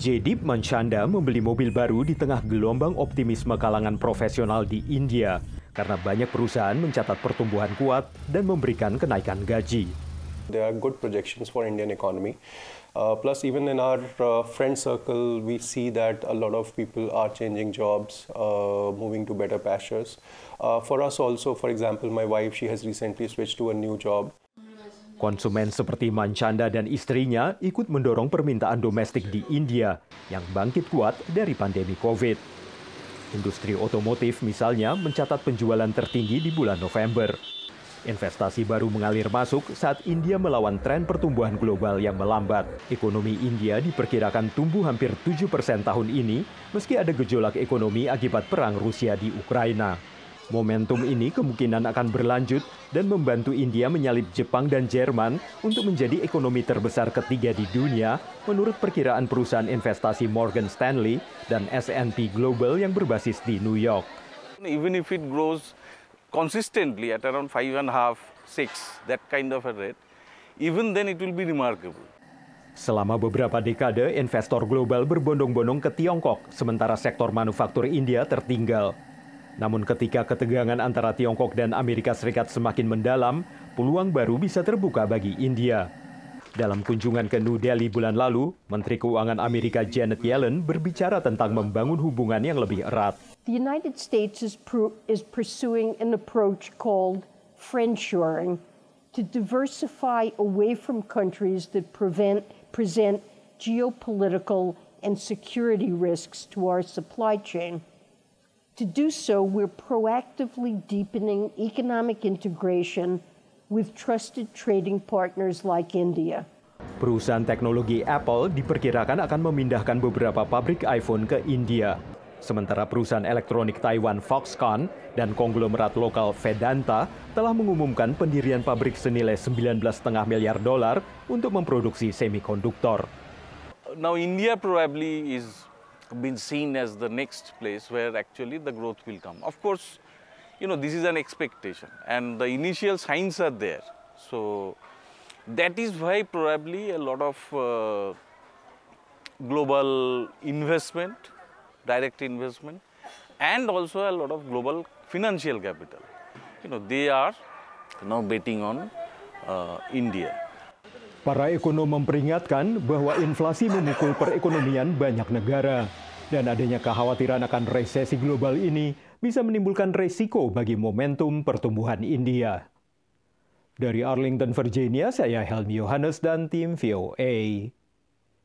Jadip Manchanda membeli mobil baru di tengah gelombang optimisme kalangan profesional di India karena banyak perusahaan mencatat pertumbuhan kuat dan memberikan kenaikan gaji. There are good projections for Indian economy. Uh, plus, even in our uh, friend circle, we see that a lot of people are changing jobs, uh, moving to better pastures. Uh, for us also, for example, my wife, she has recently switched to a new job. Konsumen seperti Manchanda dan istrinya ikut mendorong permintaan domestik di India yang bangkit kuat dari pandemi COVID. Industri otomotif misalnya mencatat penjualan tertinggi di bulan November. Investasi baru mengalir masuk saat India melawan tren pertumbuhan global yang melambat. Ekonomi India diperkirakan tumbuh hampir 7 persen tahun ini, meski ada gejolak ekonomi akibat perang Rusia di Ukraina. Momentum ini kemungkinan akan berlanjut dan membantu India menyalip Jepang dan Jerman untuk menjadi ekonomi terbesar ketiga di dunia menurut perkiraan perusahaan investasi Morgan Stanley dan S&P Global yang berbasis di New York. Even if it grows consistently at around five and a half, six, that kind of a rate, even then it will be remarkable. Selama beberapa dekade, investor global berbondong-bondong ke Tiongkok, sementara sektor manufaktur India tertinggal. Namun ketika ketegangan antara Tiongkok dan Amerika Serikat semakin mendalam, peluang baru bisa terbuka bagi India. Dalam kunjungan ke New Delhi bulan lalu, Menteri Keuangan Amerika Janet Yellen berbicara tentang membangun hubungan yang lebih erat. The United States is, is pursuing an approach called friendshoring to diversify away from countries that prevent, present geopolitical and security risks to our supply chain. To do so, we're proactively deepening economic integration with trusted trading partners like India. Perusahaan teknologi Apple diperkirakan akan memindahkan beberapa pabrik iPhone ke India. Sementara perusahaan elektronik Taiwan Foxconn dan konglomerat lokal Vedanta telah mengumumkan pendirian pabrik senilai 19,5 miliar dolar untuk memproduksi semikonduktor. Now India probably is been seen as the next place where actually the growth will come. Of course, you know, this is an expectation and the initial signs are there. So, that is why probably a lot of uh, global investment, direct investment and also a lot of global financial capital. You know, they are now betting on uh, India. Para ekonom memperingatkan bahwa inflasi memukul perekonomian banyak negara dan adanya kekhawatiran akan resesi global ini bisa menimbulkan resiko bagi momentum pertumbuhan India. Dari Arlington, Virginia, saya Helmi Yohanes dan tim VOA.